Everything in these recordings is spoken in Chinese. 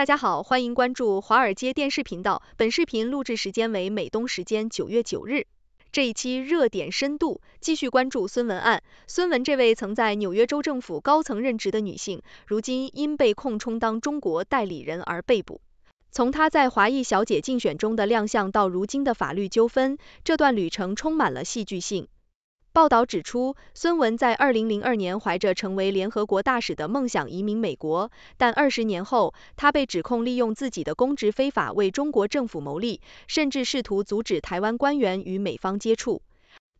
大家好，欢迎关注华尔街电视频道。本视频录制时间为美东时间九月九日。这一期热点深度继续关注孙文案。孙文这位曾在纽约州政府高层任职的女性，如今因被控充当中国代理人而被捕。从她在华裔小姐竞选中的亮相到如今的法律纠纷，这段旅程充满了戏剧性。报道指出，孙文在2002年怀着成为联合国大使的梦想移民美国，但二十年后，他被指控利用自己的公职非法为中国政府谋利，甚至试图阻止台湾官员与美方接触。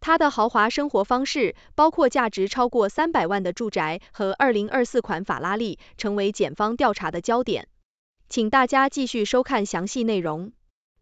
他的豪华生活方式，包括价值超过三百万的住宅和2024款法拉利，成为检方调查的焦点。请大家继续收看详细内容。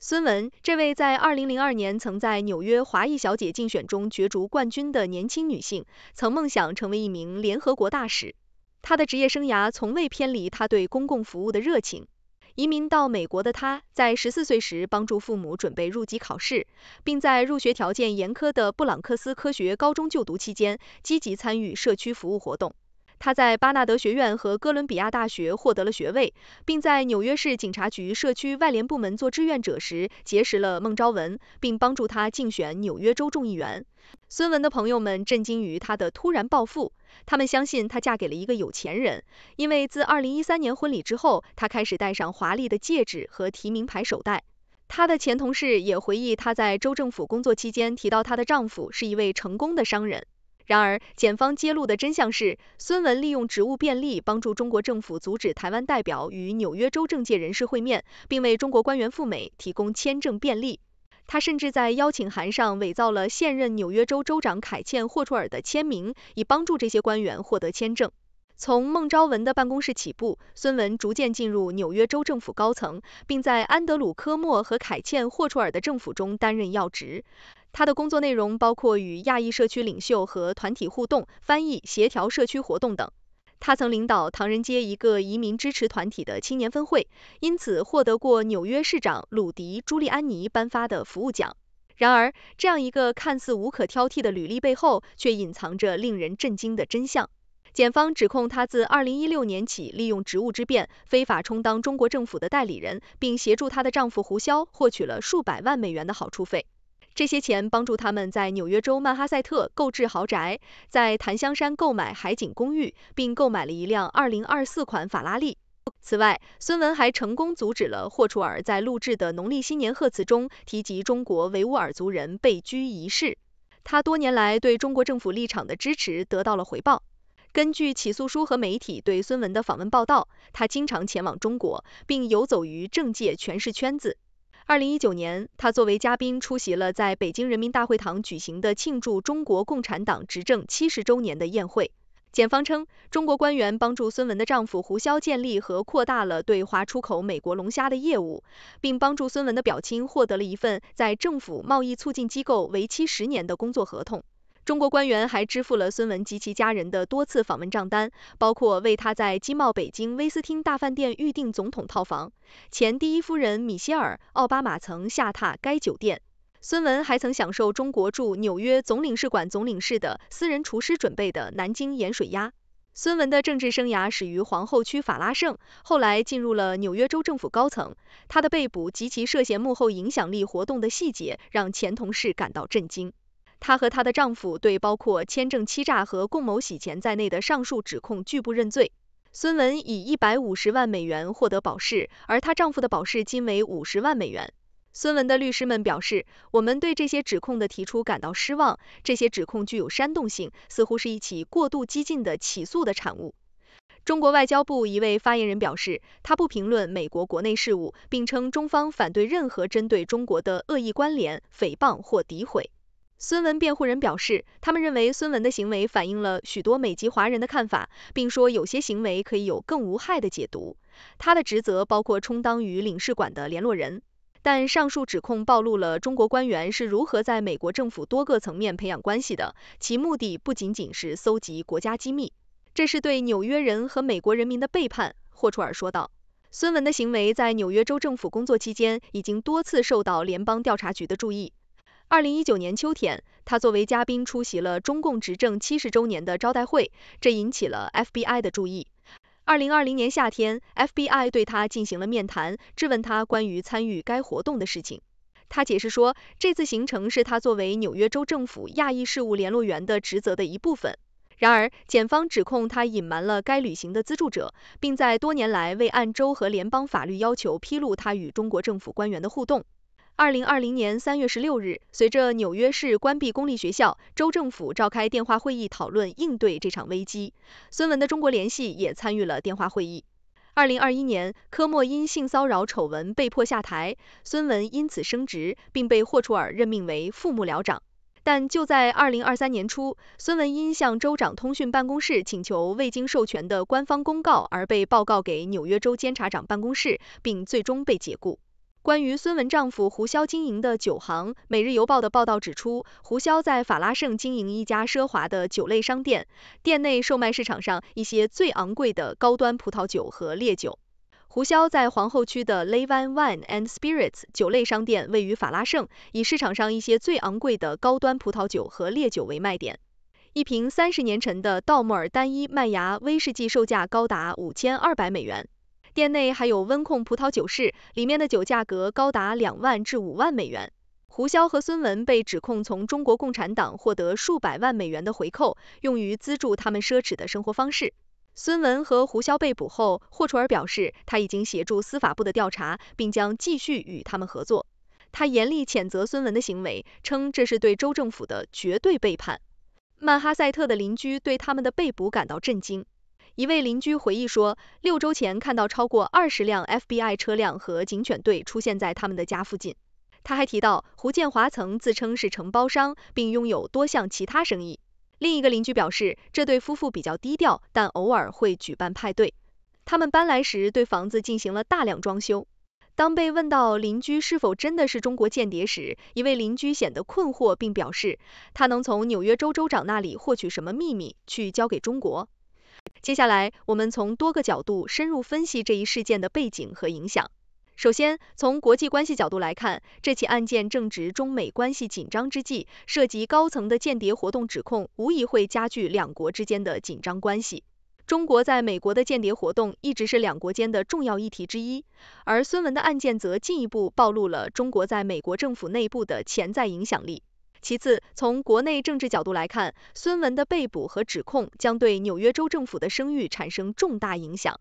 孙雯，这位在2002年曾在纽约华裔小姐竞选中角逐冠军的年轻女性，曾梦想成为一名联合国大使。她的职业生涯从未偏离她对公共服务的热情。移民到美国的她在14岁时帮助父母准备入籍考试，并在入学条件严苛的布朗克斯科学高中就读期间，积极参与社区服务活动。他在巴纳德学院和哥伦比亚大学获得了学位，并在纽约市警察局社区外联部门做志愿者时结识了孟昭文，并帮助他竞选纽约州众议员。孙文的朋友们震惊于他的突然暴富，他们相信她嫁给了一个有钱人，因为自2013年婚礼之后，她开始戴上华丽的戒指和提名牌手袋。她的前同事也回忆她在州政府工作期间提到她的丈夫是一位成功的商人。然而，检方揭露的真相是，孙文利用职务便利，帮助中国政府阻止台湾代表与纽约州政界人士会面，并为中国官员赴美提供签证便利。他甚至在邀请函上伪造了现任纽约州州长凯茜·霍楚尔的签名，以帮助这些官员获得签证。从孟昭文的办公室起步，孙文逐渐进入纽约州政府高层，并在安德鲁·科莫和凯茜·霍楚尔的政府中担任要职。他的工作内容包括与亚裔社区领袖和团体互动、翻译、协调社区活动等。他曾领导唐人街一个移民支持团体的青年分会，因此获得过纽约市长鲁迪·朱利安尼颁发的服务奖。然而，这样一个看似无可挑剔的履历背后，却隐藏着令人震惊的真相。检方指控他自2016年起利用职务之便，非法充当中国政府的代理人，并协助他的丈夫胡潇获取了数百万美元的好处费。这些钱帮助他们在纽约州曼哈塞特购置豪宅，在檀香山购买海景公寓，并购买了一辆2024款法拉利。此外，孙文还成功阻止了霍楚尔在录制的农历新年贺词中提及中国维吾尔族人被拘一事。他多年来对中国政府立场的支持得到了回报。根据起诉书和媒体对孙文的访问报道，他经常前往中国，并游走于政界权势圈子。二零一九年，他作为嘉宾出席了在北京人民大会堂举行的庆祝中国共产党执政七十周年的宴会。检方称，中国官员帮助孙文的丈夫胡潇建立和扩大了对华出口美国龙虾的业务，并帮助孙文的表亲获得了一份在政府贸易促进机构为期十年的工作合同。中国官员还支付了孙文及其家人的多次访问账单，包括为他在金茂北京威斯汀大饭店预订总统套房。前第一夫人米歇尔·奥巴马曾下榻该酒店。孙文还曾享受中国驻纽约总领事馆总领事的私人厨师准备的南京盐水鸭。孙文的政治生涯始于皇后区法拉盛，后来进入了纽约州政府高层。他的被捕及其涉嫌幕后影响力活动的细节让前同事感到震惊。她和她的丈夫对包括签证欺诈和共谋洗钱在内的上述指控拒不认罪。孙文以一百五十万美元获得保释，而她丈夫的保释金为五十万美元。孙文的律师们表示：“我们对这些指控的提出感到失望，这些指控具有煽动性，似乎是一起过度激进的起诉的产物。”中国外交部一位发言人表示：“他不评论美国国内事务，并称中方反对任何针对中国的恶意关联、诽谤或诋毁。”孙文辩护人表示，他们认为孙文的行为反映了许多美籍华人的看法，并说有些行为可以有更无害的解读。他的职责包括充当与领事馆的联络人，但上述指控暴露了中国官员是如何在美国政府多个层面培养关系的，其目的不仅仅是搜集国家机密，这是对纽约人和美国人民的背叛，霍楚尔说道。孙文的行为在纽约州政府工作期间已经多次受到联邦调查局的注意。二零一九年秋天，他作为嘉宾出席了中共执政七十周年的招待会，这引起了 FBI 的注意。二零二零年夏天，FBI 对他进行了面谈，质问他关于参与该活动的事情。他解释说，这次行程是他作为纽约州政府亚裔事务联络员的职责的一部分。然而，检方指控他隐瞒了该旅行的资助者，并在多年来未按州和联邦法律要求披露他与中国政府官员的互动。二零二零年三月十六日，随着纽约市关闭公立学校，州政府召开电话会议讨论应对这场危机。孙文的中国联系也参与了电话会议。二零二一年，科莫因性骚扰丑闻被迫下台，孙文因此升职，并被霍楚尔任命为副幕僚长。但就在二零二三年初，孙文因向州长通讯办公室请求未经授权的官方公告而被报告给纽约州监察长办公室，并最终被解雇。关于孙文丈夫胡潇经营的酒行，《每日邮报》的报道指出，胡潇在法拉盛经营一家奢华的酒类商店，店内售卖市场上一些最昂贵的高端葡萄酒和烈酒。胡潇在皇后区的 Levan Wine and Spirits 酒类商店位于法拉盛，以市场上一些最昂贵的高端葡萄酒和烈酒为卖点。一瓶三十年陈的道默尔单一麦芽威士忌售价高达五千二百美元。店内还有温控葡萄酒室，里面的酒价格高达两万至五万美元。胡潇和孙文被指控从中国共产党获得数百万美元的回扣，用于资助他们奢侈的生活方式。孙文和胡潇被捕后，霍楚尔表示他已经协助司法部的调查，并将继续与他们合作。他严厉谴责孙文的行为，称这是对州政府的绝对背叛。曼哈塞特的邻居对他们的被捕感到震惊。一位邻居回忆说，六周前看到超过二十辆 FBI 车辆和警犬队出现在他们的家附近。他还提到，胡建华曾自称是承包商，并拥有多项其他生意。另一个邻居表示，这对夫妇比较低调，但偶尔会举办派对。他们搬来时对房子进行了大量装修。当被问到邻居是否真的是中国间谍时，一位邻居显得困惑，并表示他能从纽约州州长那里获取什么秘密去交给中国。接下来，我们从多个角度深入分析这一事件的背景和影响。首先，从国际关系角度来看，这起案件正值中美关系紧张之际，涉及高层的间谍活动指控，无疑会加剧两国之间的紧张关系。中国在美国的间谍活动一直是两国间的重要议题之一，而孙文的案件则进一步暴露了中国在美国政府内部的潜在影响力。其次，从国内政治角度来看，孙文的被捕和指控将对纽约州政府的声誉产生重大影响。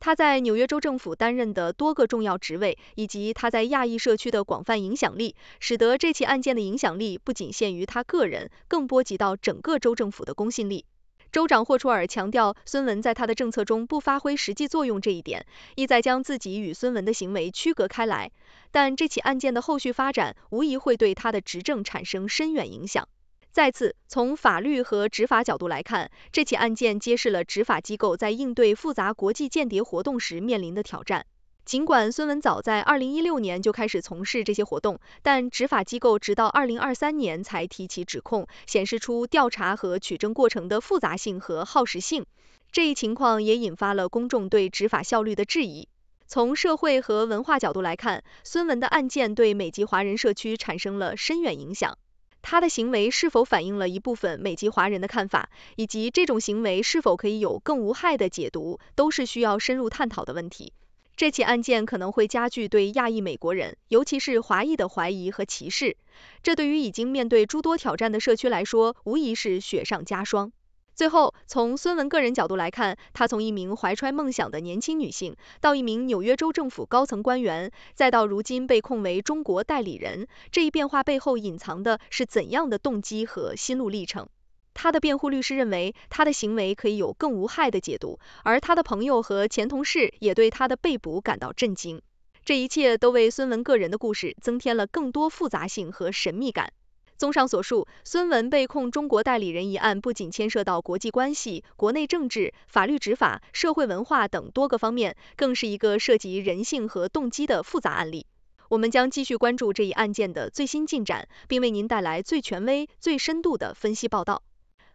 他在纽约州政府担任的多个重要职位，以及他在亚裔社区的广泛影响力，使得这起案件的影响力不仅限于他个人，更波及到整个州政府的公信力。州长霍楚尔强调，孙文在他的政策中不发挥实际作用这一点，意在将自己与孙文的行为区隔开来。但这起案件的后续发展无疑会对他的执政产生深远影响。再次，从法律和执法角度来看，这起案件揭示了执法机构在应对复杂国际间谍活动时面临的挑战。尽管孙文早在二零一六年就开始从事这些活动，但执法机构直到二零二三年才提起指控，显示出调查和取证过程的复杂性和耗时性。这一情况也引发了公众对执法效率的质疑。从社会和文化角度来看，孙文的案件对美籍华人社区产生了深远影响。他的行为是否反映了一部分美籍华人的看法，以及这种行为是否可以有更无害的解读，都是需要深入探讨的问题。这起案件可能会加剧对亚裔美国人，尤其是华裔的怀疑和歧视。这对于已经面对诸多挑战的社区来说，无疑是雪上加霜。最后，从孙文个人角度来看，她从一名怀揣梦想的年轻女性，到一名纽约州政府高层官员，再到如今被控为中国代理人，这一变化背后隐藏的是怎样的动机和心路历程？他的辩护律师认为，他的行为可以有更无害的解读，而他的朋友和前同事也对他的被捕感到震惊。这一切都为孙文个人的故事增添了更多复杂性和神秘感。综上所述，孙文被控中国代理人一案不仅牵涉到国际关系、国内政治、法律执法、社会文化等多个方面，更是一个涉及人性和动机的复杂案例。我们将继续关注这一案件的最新进展，并为您带来最权威、最深度的分析报道。